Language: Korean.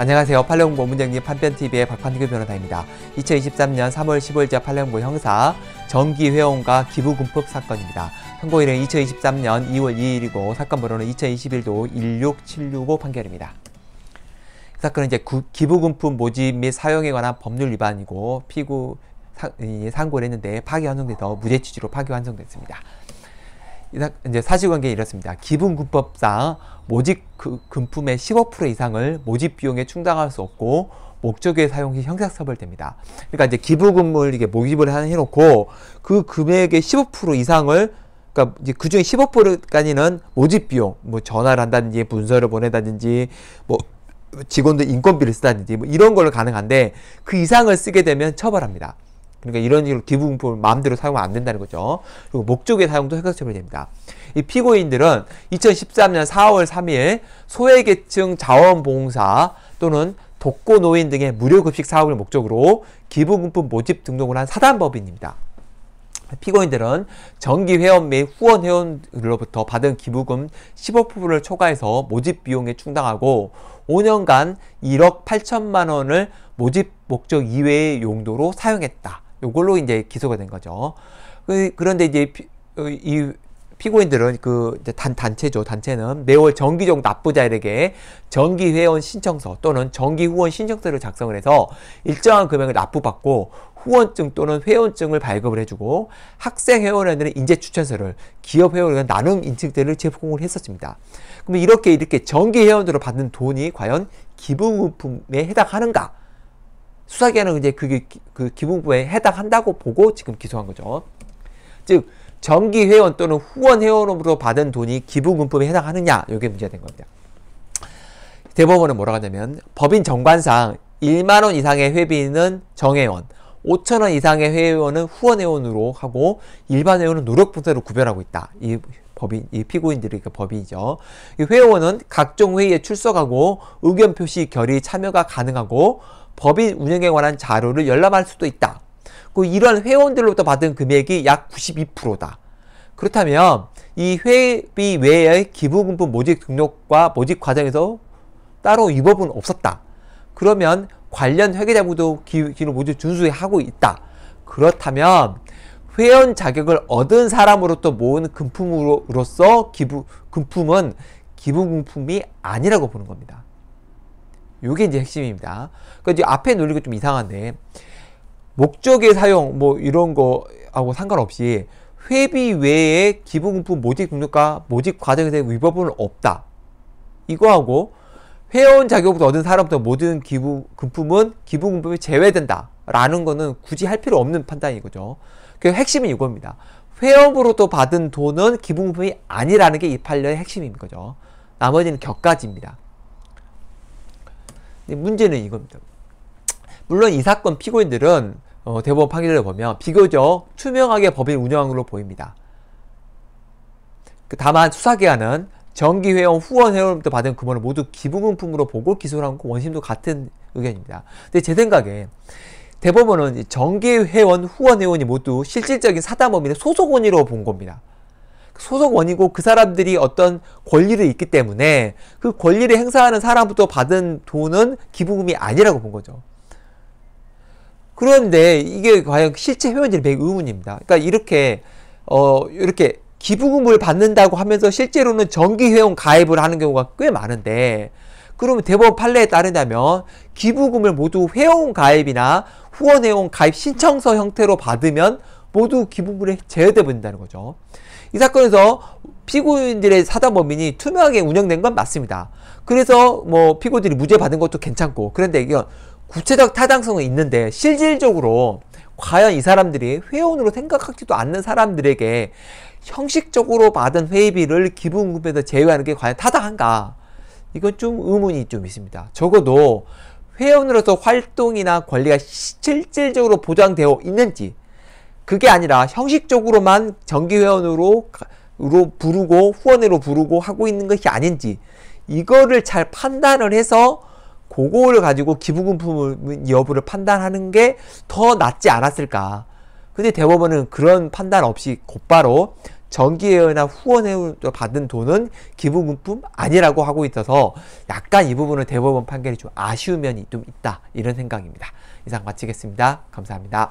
안녕하세요. 팔레옹보 문정님 판변TV의 박판규 변호사입니다. 2023년 3월 15일자 팔레옹 형사 정기회원과 기부금법 사건입니다. 선고일은 2023년 2월 2일이고 사건 번호는 2021도 16765 판결입니다. 이 사건은 이제 구, 기부금품 모집 및 사용에 관한 법률 위반이고 피고 상고를 했는데 파기 환송돼서 무죄 취지로 파기 환송됐습니다. 이제 사실관계 이렇습니다. 기분금법상 모집 그, 금품의 15% 이상을 모집 비용에 충당할 수 없고 목적에 사용 시 형사처벌됩니다. 그러니까 이제 기부금을 이게 모집을 해놓고 그 금액의 15% 이상을 그러니까 그 중에 15%까지는 모집 비용, 뭐 전화를 한다든지 문서를 보내다든지 뭐 직원들 인건비를 쓰다든지 뭐 이런 걸로 가능한데 그 이상을 쓰게 되면 처벌합니다. 그러니까 이런 식으로 기부금품을 마음대로 사용하면 안 된다는 거죠. 그리고 목적의 사용도 획득처벌 됩니다. 이 피고인들은 2013년 4월 3일 소외계층 자원봉사 또는 독거노인 등의 무료급식 사업을 목적으로 기부금품 모집 등록을 한 사단법인입니다. 피고인들은 정기 회원 및 후원 회원으로부터 받은 기부금 15%를 초과해서 모집 비용에 충당하고 5년간 1억 8천만 원을 모집 목적 이외의 용도로 사용했다. 요걸로 이제 기소가 된 거죠. 그, 그런데 이제 피, 어, 이 피고인들은 그 단, 단체죠. 단체는 매월 정기적 납부자에게 정기회원 신청서 또는 정기후원 신청서를 작성을 해서 일정한 금액을 납부받고 후원증 또는 회원증을 발급을 해주고 학생회원에는 인재추천서를 기업회원에는 나눔 인증대를 제공을 했었습니다. 그럼 이렇게 이렇게 정기회원으로 받는 돈이 과연 기부품에 해당하는가? 수사기관은 이제 그게 그 기본부에 해당한다고 보고 지금 기소한 거죠. 즉 정기 회원 또는 후원 회원으로 받은 돈이 기부금법에 해당하느냐 이게 문제가 된 겁니다. 대법원은 뭐라고 하냐면 법인 정관상 1만 원 이상의 회비는 정회원, 5천 원 이상의 회원은 후원 회원으로 하고 일반 회원은 노력 분배로 구별하고 있다. 이 법인 이 피고인들이 그 법인이죠. 이 회원은 각종 회의에 출석하고 의견 표시, 결의 참여가 가능하고 법인 운영에 관한 자료를 열람할 수도 있다. 그이러 회원들로부터 받은 금액이 약 92%다. 그렇다면 이 회비 외의 기부금품 모집 등록과 모집 과정에서 따로 위법은 없었다. 그러면 관련 회계자부도 기준 모두 준수하고 있다. 그렇다면 회원 자격을 얻은 사람으로부터 모은 금품으로서 기부 금품은 기부금품이 아니라고 보는 겁니다. 요게 이제 핵심입니다. 그러니까 이제 앞에 논리가 좀 이상한데 목적의 사용 뭐 이런 거하고 상관없이 회비 외에 기부금품 모집 등록과 모집 과정에 대한 위법은 없다. 이거하고 회원 자격부터 얻은 사람부터 모든 기부금품은 기부금품이 제외된다. 라는 거는 굳이 할 필요 없는 판단인 거죠. 그 핵심은 이겁니다. 회원으로부 받은 돈은 기부금품이 아니라는 게 이 판례의 핵심인 거죠. 나머지는 격가지입니다. 문제는 이겁니다. 물론 이 사건 피고인들은 어, 대법원 판결을 보면 비교적 투명하게 법인 운영한 걸로 보입니다. 그 다만 수사기관은 정기회원 후원회원부터 받은 금원을 모두 기부금품으로 보고 기소를 하고 원심도 같은 의견입니다. 근데 제 생각에 대법원은 정기회원 후원회원이 모두 실질적인 사단법인의 소속원으로 본 겁니다. 소속원이고 그 사람들이 어떤 권리를 있기 때문에 그 권리를 행사하는 사람부터 받은 돈은 기부금이 아니라고 본 거죠. 그런데 이게 과연 실제 회원들이 매우 의문입니다. 그러니까 이렇게 어 이렇게 기부금을 받는다고 하면서 실제로는 정기 회원 가입을 하는 경우가 꽤 많은데 그러면 대법원 판례에 따르다면 기부금을 모두 회원 가입이나 후원 회원 가입 신청서 형태로 받으면 모두 기부금에 제외되버린다는 거죠. 이 사건에서 피고인들의 사단 범인이 투명하게 운영된 건 맞습니다. 그래서 뭐 피고들이 무죄 받은 것도 괜찮고 그런데 이건 구체적 타당성은 있는데 실질적으로 과연 이 사람들이 회원으로 생각하지도 않는 사람들에게 형식적으로 받은 회의비를 기부금에서 제외하는 게 과연 타당한가? 이건 좀 의문이 좀 있습니다. 적어도 회원으로서 활동이나 권리가 실질적으로 보장되어 있는지 그게 아니라 형식적으로만 정기회원으로 부르고 후원으로 부르고 하고 있는 것이 아닌지 이거를 잘 판단을 해서 그거를 가지고 기부금품 여부를 판단하는 게 더 낫지 않았을까 근데 대법원은 그런 판단 없이 곧바로 정기회원이나 후원회원 으로 받은 돈은 기부금품 아니라고 하고 있어서 약간 이 부분은 대법원 판결이 좀 아쉬운 면이 좀 있다 이런 생각입니다 이상 마치겠습니다 감사합니다